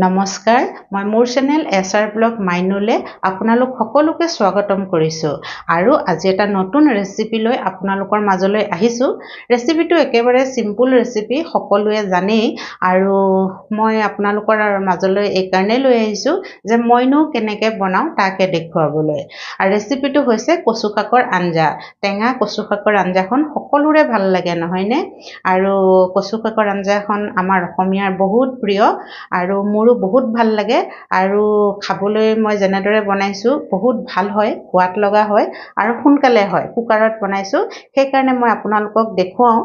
নমস্কাৰ মই মোৰ চেনেল এছ আৰ ব্লগ মাইনুলে আপোনালোক সকলোকে স্বাগতম কৰিছোঁ আৰু আজি এটা নতুন ৰেচিপি লৈ আপোনালোকৰ মাজলৈ আহিছোঁ ৰেচিপিটো একেবাৰে চিম্পুল ৰেচিপি সকলোৱে জানেই আৰু মই আপোনালোকৰ মাজলৈ এইকাৰণেই লৈ আহিছোঁ যে মইনো কেনেকৈ বনাওঁ তাকে দেখুৱাবলৈ আৰু ৰেচিপিটো হৈছে কচু শাকৰ আঞ্জা টেঙা কচু শাকৰ আঞ্জাখন সকলোৰে ভাল লাগে নহয়নে আৰু কচু শাকৰ আঞ্জাখন আমাৰ অসমীয়াৰ বহুত প্ৰিয় আৰু মোৰ মোৰো বহুত ভাল লাগে আৰু খাবলৈ মই যেনেদৰে বনাইছোঁ বহুত ভাল হয় সোৱাদ লগা হয় আৰু সোনকালে হয় কুকাৰত বনাইছোঁ সেইকাৰণে মই আপোনালোকক দেখুৱাওঁ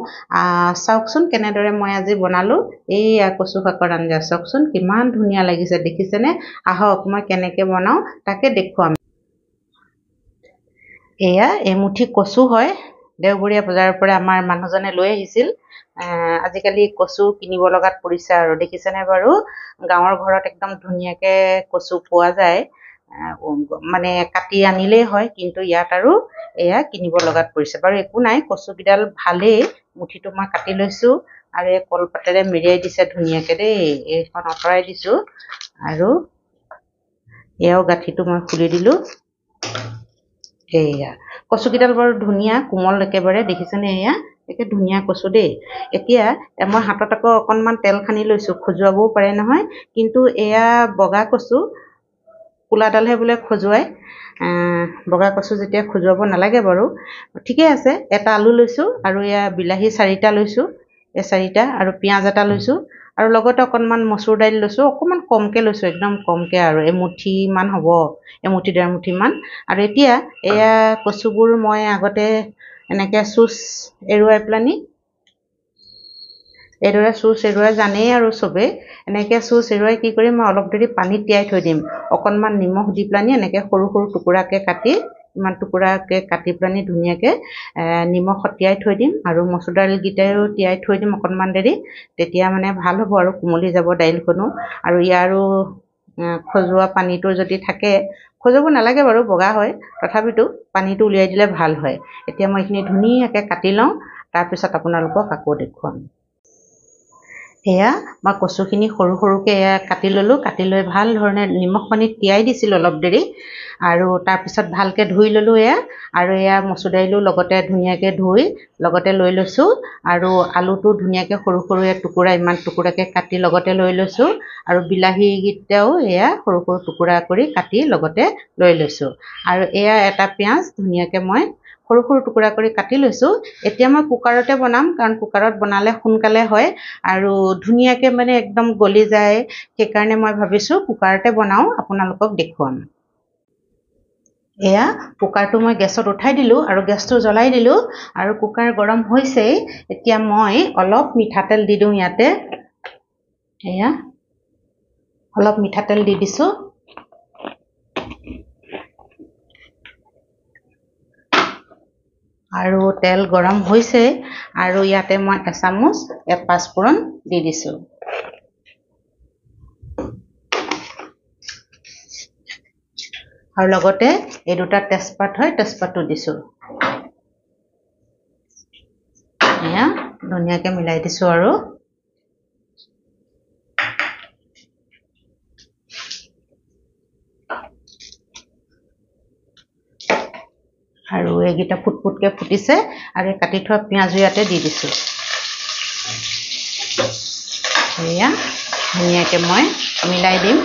চাওকচোন কেনেদৰে মই আজি বনালোঁ এই কচু শাকৰ আঞ্জা চাওকচোন কিমান ধুনীয়া লাগিছে দেখিছেনে আহক মই কেনেকৈ বনাওঁ তাকে দেখুৱাম এয়া এমুঠি কচু হয় দেওবৰীয়া বজাৰৰ পৰা আমাৰ মানুহজনে লৈ আহিছিল আজিকালি কচু কিনিব লগাত পৰিছে আৰু দেখিছেনে বাৰু গাঁৱৰ ঘৰত একদম ধুনীয়াকে কচু পোৱা যায় মানে কাটি আনিলেই হয় কিন্তু ইয়াত আৰু এয়া কিনিব লগাত পৰিছে বাৰু একো নাই কচুকেইডাল ভালেই মুঠিটো মই কাটি লৈছোঁ আৰু এই কলপাতেৰে মেৰিয়াই দিছে ধুনীয়াকে দেই এইখন আঁতৰাই দিছোঁ আৰু এয়াও গাঁঠিটো মই খুলি দিলোঁ এয়া কচুকেইডাল বৰ ধুনীয়া কোমল একেবাৰে দেখিছেনে এয়া একে ধুনীয়া কচু দেই এতিয়া মই হাতত আকৌ অকণমান তেল সানি লৈছোঁ খজুৱাবও পাৰে নহয় কিন্তু এয়া বগা কচু কোলাডালহে বোলে খজুৱায় বগা কচু যেতিয়া খজুৱাব নালাগে বাৰু ঠিকে আছে এটা আলু লৈছোঁ আৰু এয়া বিলাহী চাৰিটা লৈছোঁ এই চাৰিটা আৰু পিঁয়াজ এটা লৈছোঁ আৰু লগতে অকণমান মচুৰ দাইল লৈছোঁ অকণমান কমকৈ লৈছোঁ একদম কমকৈ আৰু এমুঠিমান হ'ব এমুঠি ডেৰমুঠিমান আৰু এতিয়া এয়া কচুবোৰ মই আগতে এনেকৈ চুচ এৰুৱাই পেলানি এইদৰে চুচ এৰুৱাই জানেই আৰু চবেই এনেকৈ চুচ এৰুৱাই কি কৰিম মই অলপ দেৰি পানীত তিয়াই থৈ দিম অকণমান নিমখ দি পেলানি এনেকৈ সৰু সৰু টুকুৰাকৈ কাটি কিছুমান টুকুৰাকৈ কাটি পেলাই ধুনীয়াকৈ নিমখ তিয়াই থৈ দিম আৰু মচুৰ দাইলকেইটাও তিয়াই থৈ দিম অকণমান দেৰি তেতিয়া মানে ভাল হ'ব আৰু কোমলি যাব দাইলখনো আৰু ইয়াৰো খজুৱা পানীটো যদি থাকে খজুৱাব নালাগে বাৰু বগা হয় তথাপিতো পানীটো উলিয়াই দিলে ভাল হয় এতিয়া মই এইখিনি ধুনীয়াকৈ কাটি লওঁ তাৰপিছত আপোনালোকক আকৌ দেখুৱাম সেয়া মই কচুখিনি সৰু সৰুকৈ এয়া কাটি ল'লোঁ কাটি লৈ ভাল ধৰণে নিমখ পানীত তিয়াই দিছিলোঁ অলপ দেৰি আৰু তাৰপিছত ভালকৈ ধুই ল'লোঁ এয়া আৰু এয়া মচুৰ দাইলো লগতে ধুনীয়াকৈ ধুই লগতে লৈ লৈছোঁ আৰু আলুটো ধুনীয়াকৈ সৰু সৰু এয়া টুকুৰা ইমান টুকুৰাকৈ কাটি লগতে লৈ লৈছোঁ আৰু বিলাহীকেইটাও এয়া সৰু সৰু টুকুৰা কৰি কাটি লগতে লৈ লৈছোঁ আৰু এয়া এটা পিঁয়াজ ধুনীয়াকৈ মই সৰু সৰু টুকুৰা কৰি কাটি লৈছোঁ এতিয়া মই কুকাৰতে বনাম কাৰণ কুকাৰত বনালে সোনকালে হয় আৰু ধুনীয়াকৈ মানে একদম গলি যায় সেইকাৰণে মই ভাবিছোঁ কুকাৰতে বনাওঁ আপোনালোকক দেখুৱাম এয়া কুকাৰটো মই গেছত উঠাই দিলোঁ আৰু গেছটো জ্বলাই দিলোঁ আৰু কুকাৰ গৰম হৈছেই এতিয়া মই অলপ মিঠাতেল দি দিওঁ ইয়াতে এয়া অলপ মিঠাতেল দি দিছোঁ আৰু তেল গৰম হৈছে আৰু ইয়াতে মই এচামুচ এক পাঁচফোৰণ দি দিছোঁ আৰু লগতে এই দুটা তেজপাত হয় তেজপাতটো দিছোঁ এয়া ধুনীয়াকৈ মিলাই দিছোঁ আৰু এইকেইটা ফুটফুটকৈ ফুটিছে আৰু কাটি থোৱা পিঁয়াজো ইয়াতে দি দিছোঁ এয়া ধুনীয়াকৈ মই মিলাই দিম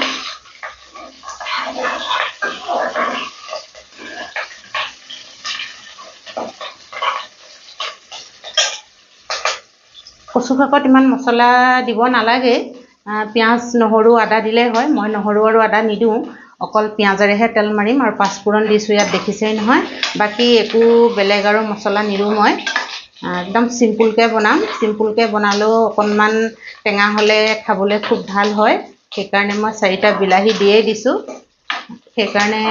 কচু শাকত ইমান মছলা দিব নালাগে পিঁয়াজ নহৰু আদা দিলেই হয় মই নহৰু আৰু আদা নিদিওঁ অকল পিঁয়াজেৰেহে তেল মাৰিম আৰু পাঁচফোৰণ দিছোঁ ইয়াত দেখিছেই নহয় বাকী একো বেলেগ আৰু মছলা নিদিওঁ মই একদম চিম্পুলকৈ বনাম চিম্পুলকৈ বনালেও অকণমান টেঙা হ'লে খাবলৈ খুব ভাল হয় সেইকাৰণে মই চাৰিটা বিলাহী দিয়েই দিছোঁ সেইকাৰণে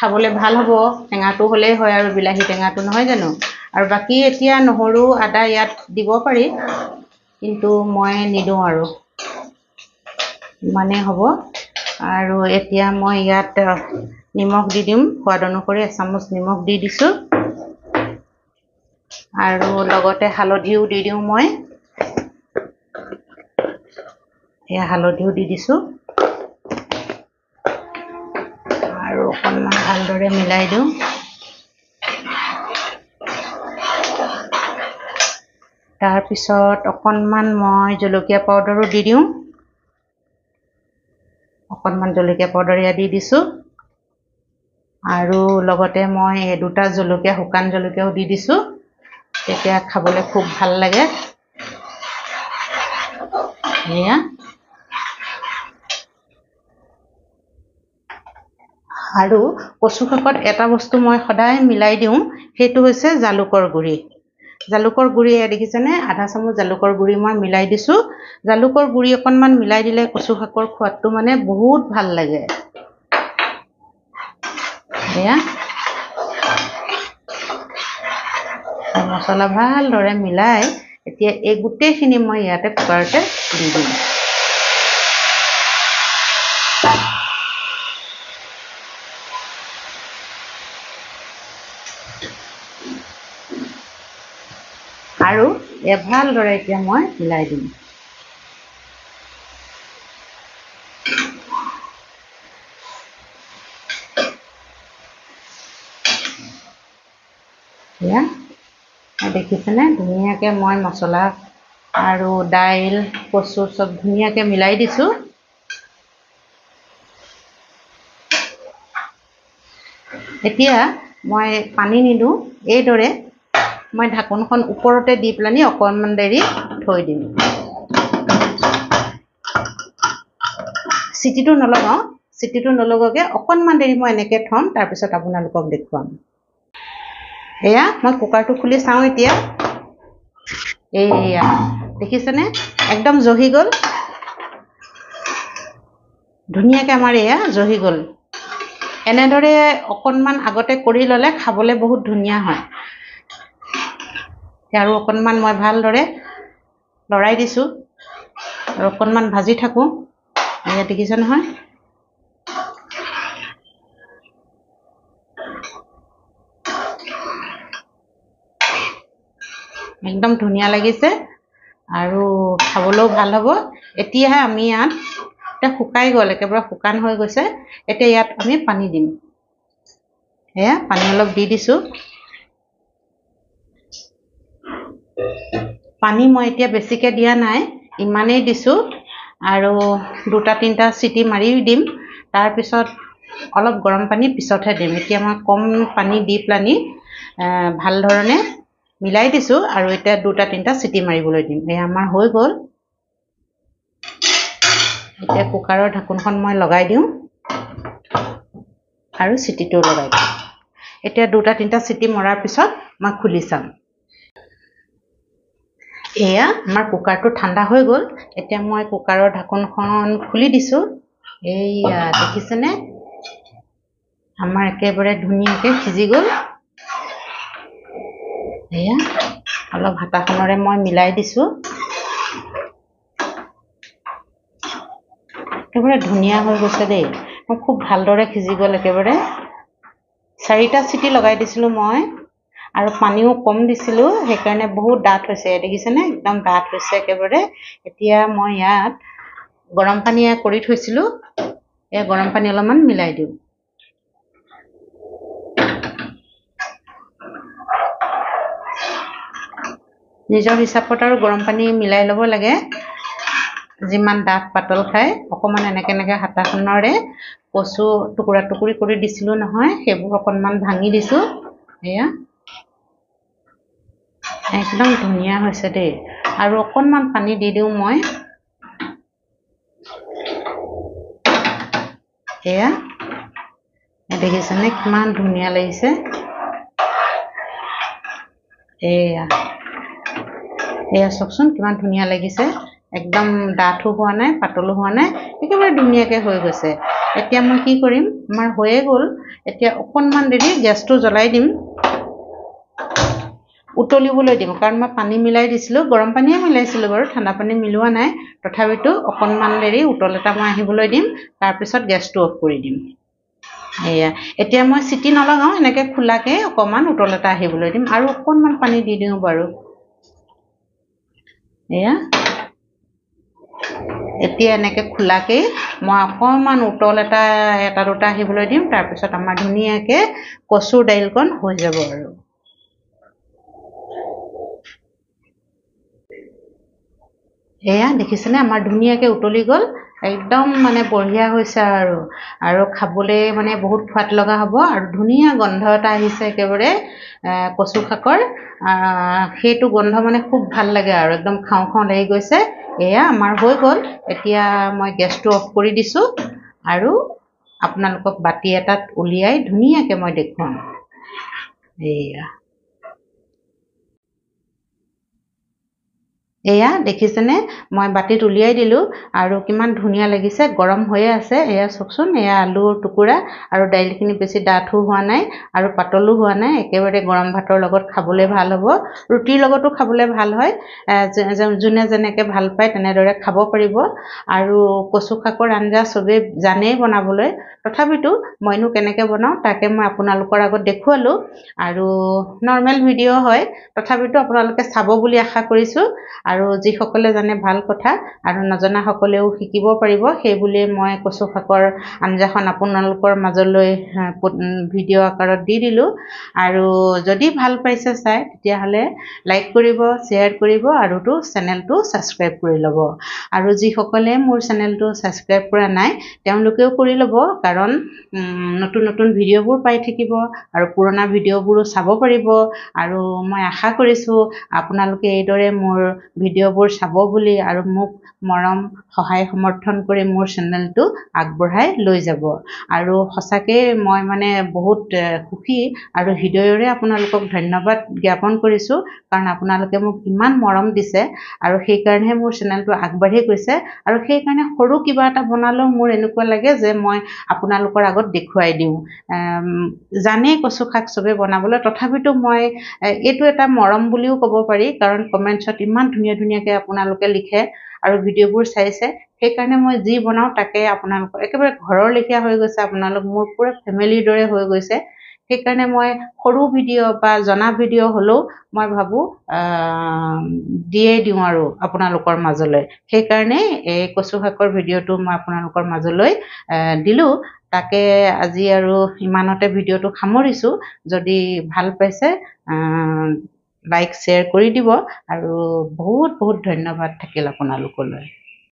খাবলৈ ভাল হ'ব টেঙাটো হ'লেই হয় আৰু বিলাহী টেঙাটো নহয় জানো আৰু বাকী এতিয়া নহৰু আদা ইয়াত দিব পাৰি কিন্তু মই নিদিওঁ আৰু ইমানেই হ'ব আৰু এতিয়া মই ইয়াত নিমখ দি দিম সোৱাদ অনুসৰি এচামুচ নিমখ দি দিছোঁ আৰু লগতে হালধিও দি দিওঁ মই সেয়া হালধিও দি দিছোঁ আৰু অকণমান ভালদৰে মিলাই দিওঁ তাৰপিছত অকণমান মই জলকীয়া পাউডাৰো দি দিওঁ অকণমান জলকীয়া পাউডাৰ দি দিছো আৰু লগতে মই দুটা জলকীয়া শুকান জলকীয়াও দি দিছো তেতিয়া খাবলৈ খুব ভাল লাগে সেয়া আৰু কচু শাকত এটা বস্তু মই সদায় মিলাই দিওঁ সেইটো হৈছে জালুকৰ গুড়ি জালুকৰ গুড়ি এয়া দেখিছেনে আধা চামুচ জালুকৰ গুড়ি মই মিলাই দিছোঁ জালুকৰ গুড়ি অকণমান মিলাই দিলে কচু শাকৰ সোৱাদটো মানে বহুত ভাল লাগে এয়া মচলা ভালদৰে মিলাই এতিয়া এই গোটেইখিনি মই ইয়াতে কুকাৰতে দি দিম এভালদৰে এতিয়া মই মিলাই দিম দেখিছেনে ধুনীয়াকৈ মই মচলা আৰু দাইল কচু চব ধুনীয়াকৈ মিলাই দিছো এতিয়া মই পানী নিদিওঁ এইদৰে মই ঢাকোনখন ওপৰতে দি পেলানি অকণমান দেৰি থৈ দিম চিটিটো নলগাওঁ চিটিটো নলগোৱাকৈ অকণমান দেৰি মই এনেকে থ'ম তাৰপিছত আপোনালোকক দেখুৱাম এয়া মই কুকাৰটো খুলি চাওঁ এতিয়া এইয়া দেখিছেনে একদম জহি গ'ল ধুনীয়াকে আমাৰ এয়া জহি গ'ল এনেদৰে অকণমান আগতে কৰি ল'লে খাবলৈ বহুত ধুনীয়া হয় আৰু অকণমান মই ভালদৰে লৰাই দিছোঁ আৰু অকণমান ভাজি থাকোঁ ইয়াত দেখিছে নহয় একদম ধুনীয়া লাগিছে আৰু খাবলৈও ভাল হ'ব এতিয়া আমি ইয়াত এতিয়া শুকাই গ'ল একেবাৰে শুকান হৈ গৈছে এতিয়া ইয়াত আমি পানী দিম সেয়া পানী অলপ দি দিছোঁ পানী মই এতিয়া বেছিকৈ দিয়া নাই ইমানেই দিছোঁ আৰু দুটা তিনিটা চিটি মাৰি দিম তাৰপিছত অলপ গৰম পানী পিছতহে দিম এতিয়া মই কম পানী দি পেলানি ভাল ধৰণে মিলাই দিছোঁ আৰু এতিয়া দুটা তিনিটা চিটি মাৰিবলৈ দিম এই আমাৰ হৈ গ'ল এতিয়া কুকাৰৰ ঢাকোনখন মই লগাই দিওঁ আৰু চিটিটো লগাই দিম এতিয়া দুটা তিনিটা চিটি মৰাৰ পিছত মই খুলি চাম এয়া আমাৰ কুকাৰটো ঠাণ্ডা হৈ গ'ল এতিয়া মই কুকাৰৰ ঢাকোনখন খুলি দিছোঁ এইয়া দেখিছেনে আমাৰ একেবাৰে ধুনীয়াকৈ সিজি গ'ল এয়া অলপ হাতাখনেৰে মই মিলাই দিছোঁ একেবাৰে ধুনীয়া হৈ গৈছে দেই মই খুব ভালদৰে সিজি গ'ল একেবাৰে চাৰিটা চিটি লগাই দিছিলোঁ মই আৰু পানীও কম দিছিলোঁ সেইকাৰণে বহুত ডাঠ হৈছে দেখিছেনে একদম ডাঠ হৈছে একেবাৰে এতিয়া মই ইয়াত গৰম পানী কৰি থৈছিলোঁ এয়া গৰম পানী অলপমান মিলাই দিওঁ নিজৰ হিচাপত আৰু গৰম পানী মিলাই ল'ব লাগে যিমান ডাঠ পাতল খায় অকণমান এনেকে এনেকৈ হাতাখনৰে কচু টুকুৰা টুকুৰি কৰি দিছিলোঁ নহয় সেইবোৰ অকণমান ভাঙি দিছোঁ এয়া একদম ধুনীয়া হৈছে দেই আৰু অকণমান পানী দি দিওঁ মই এয়া দেখিছেনে কিমান ধুনীয়া লাগিছে এয়া এয়া চাওকচোন কিমান ধুনীয়া লাগিছে একদম ডাঠো হোৱা নাই পাতলো হোৱা নাই একেবাৰে ধুনীয়াকৈ হৈ গৈছে এতিয়া মই কি কৰিম আমাৰ হৈয়ে গ'ল এতিয়া অকণমান দেৰি গেছটো জ্বলাই দিম উতলিবলৈ দিম কাৰণ মই পানী মিলাই দিছিলোঁ গৰম পানীয়ে মিলাইছিলোঁ বাৰু ঠাণ্ডা পানী মিলোৱা নাই তথাপিতো অকণমান দেৰি উতল এটা মই আহিবলৈ দিম তাৰপিছত গেছটো অফ কৰি দিম এয়া এতিয়া মই চিটি নলগাওঁ এনেকৈ খোলাকৈ অকণমান উতল এটা আহিবলৈ দিম আৰু অকণমান পানী দি দিওঁ বাৰু এয়া এতিয়া এনেকৈ খোলাকেই মই অকণমান উতল এটা এটা দুটা আহিবলৈ দিম তাৰপিছত আমাৰ ধুনীয়াকৈ কচুৰ দাইলকণ হৈ যাব আৰু এয়া দেখিছেনে আমাৰ ধুনীয়াকৈ উতলি গ'ল একদম মানে বঢ়িয়া হৈছে আৰু আৰু খাবলৈ মানে বহুত সোৱাদ লগা হ'ব আৰু ধুনীয়া গোন্ধ এটা আহিছে একেবাৰে কচু শাকৰ সেইটো গোন্ধ মানে খুব ভাল লাগে আৰু একদম খাওঁ খাওঁ লাগি গৈছে এয়া আমাৰ হৈ গ'ল এতিয়া মই গেছটো অফ কৰি দিছোঁ আৰু আপোনালোকক বাতি এটাত উলিয়াই ধুনীয়াকৈ মই দেখুৱাম এয়া এয়া দেখিছেনে মই বাতিত উলিয়াই দিলোঁ আৰু কিমান ধুনীয়া লাগিছে গৰম হৈয়ে আছে এয়া চাওকচোন এয়া আলুৰ টুকুৰা আৰু দাইলখিনি বেছি ডাঠো হোৱা নাই আৰু পাতলো হোৱা নাই একেবাৰে গৰম ভাতৰ লগত খাবলৈ ভাল হ'ব ৰুটিৰ লগতো খাবলৈ ভাল হয় যোনে যেনেকৈ ভাল পায় তেনেদৰে খাব পাৰিব আৰু কচু শাকৰ আঞ্জা চবেই জানেই বনাবলৈ তথাপিতো মইনো কেনেকৈ বনাওঁ তাকে মই আপোনালোকৰ আগত দেখুৱালোঁ আৰু নৰ্মেল ভিডিঅ' হয় তথাপিতো আপোনালোকে চাব বুলি আশা কৰিছোঁ আৰু আৰু যিসকলে জানে ভাল কথা আৰু নজনা সকলেও শিকিব পাৰিব সেইবুলিয়ে মই কচু শাকৰ আঞ্জাখন আপোনালোকৰ মাজলৈ ভিডিঅ' আকাৰত দি দিলোঁ আৰু যদি ভাল পাইছে চাই তেতিয়াহ'লে লাইক কৰিব শ্বেয়াৰ কৰিব আৰুতো চেনেলটো ছাবস্ক্ৰাইব কৰি ল'ব আৰু যিসকলে মোৰ চেনেলটো ছাবস্ক্ৰাইব কৰা নাই তেওঁলোকেও কৰি ল'ব কাৰণ নতুন নতুন ভিডিঅ'বোৰ পাই থাকিব আৰু পুৰণা ভিডিঅ'বোৰো চাব পাৰিব আৰু মই আশা কৰিছোঁ আপোনালোকে এইদৰে মোৰ ভিডিঅ'বোৰ চাব বুলি আৰু মোক মৰম সহায় সমৰ্থন কৰি মোৰ চেনেলটো আগবঢ়াই লৈ যাব আৰু সঁচাকেই মই মানে বহুত সুখী আৰু হৃদয়ৰে আপোনালোকক ধন্যবাদ জ্ঞাপন কৰিছোঁ কাৰণ আপোনালোকে মোক ইমান মৰম দিছে আৰু সেইকাৰণেহে মোৰ চেনেলটো আগবাঢ়ি গৈছে আৰু সেইকাৰণে সৰু কিবা এটা বনালেও মোৰ এনেকুৱা লাগে যে মই আপোনালোকৰ আগত দেখুৱাই দিওঁ জানেই কচু শাক চবেই বনাবলৈ তথাপিতো মই এইটো এটা মৰম বুলিও ক'ব পাৰি কাৰণ কমেণ্টছত ইমান ধুনীয়া ধুনীয়াকৈ আপোনালোকে লিখে আৰু ভিডিঅ'বোৰ চাইছে সেইকাৰণে মই যি বনাওঁ তাকে আপোনালোকৰ একেবাৰে ঘৰৰ লেখীয়া হৈ গৈছে আপোনালোক মোৰ পূৰা ফেমিলিৰ দৰে হৈ গৈছে সেইকাৰণে মই সৰু ভিডিঅ' বা জনা ভিডিঅ' হ'লেও মই ভাবোঁ দিয়েই দিওঁ আৰু আপোনালোকৰ মাজলৈ সেইকাৰণে এই কচু শাকৰ ভিডিঅ'টো মই আপোনালোকৰ মাজলৈ দিলোঁ তাকে আজি আৰু ইমানতে ভিডিঅ'টো সামৰিছোঁ যদি ভাল পাইছে লাইক শ্বেয়াৰ কৰি দিব আৰু বহুত বহুত ধন্যবাদ থাকিল আপোনালোকলৈ